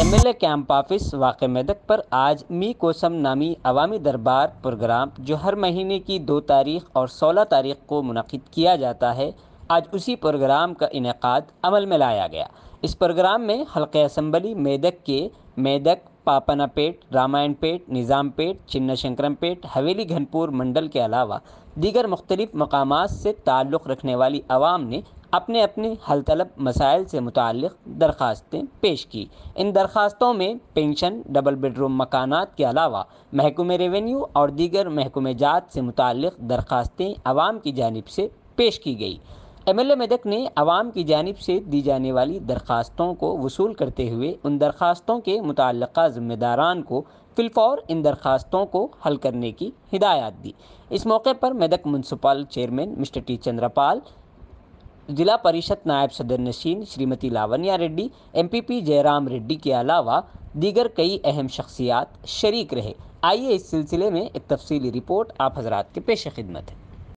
MLA camp office वाक़ मेदक पर आज मी कोसम नामी अवामी दरबार प्रोग्राम जो हर महीने की दो तारीख और सोलह तारीख को मनद किया जाता है आज उसी प्रोग्राम का इनका अमल में लाया गया इस प्रोग्राम में हल्के असम्बली मेदक के मेदक पेट रामायणपेट शंकरम पेट हवेली घनपुर मंडल के अलावा दीगर मुख्तलिफ मकाम से ताल्लुक़ रखने वाली आवाम ने अपने अपने हल तलब मसाइल से मुतक़ दरख्वास्तें पेश की इन दरख्वास्तों में पेंशन डबल बेडरूम मकाना के अलावा महकुम रेवेन्यू और दीगर महकमे जात से मुतल दरख्वास्तें आवाम की जानब से पेश की गई एम एल ए मेदक ने आवाम की जानब से दी जाने वाली दरख्वास्तों को वसूल करते हुए उन दरख्वास्तों के मुतल ज़िम्मेदारान को फिलफौर इन दरख्वास्तों को हल करने की हिदायत दी इस मौके पर Medak municipal chairman mister T Chandrapal जिला परिषद नायब सदर नशीन श्रीमती लावनिया रेड्डी एमपीपी जयराम रेड्डी के अलावा दीगर कई अहम शख्सियात शरीक रहे आइए इस सिलसिले में एक तफसीली रिपोर्ट आप हजरात के पेश खिदमत है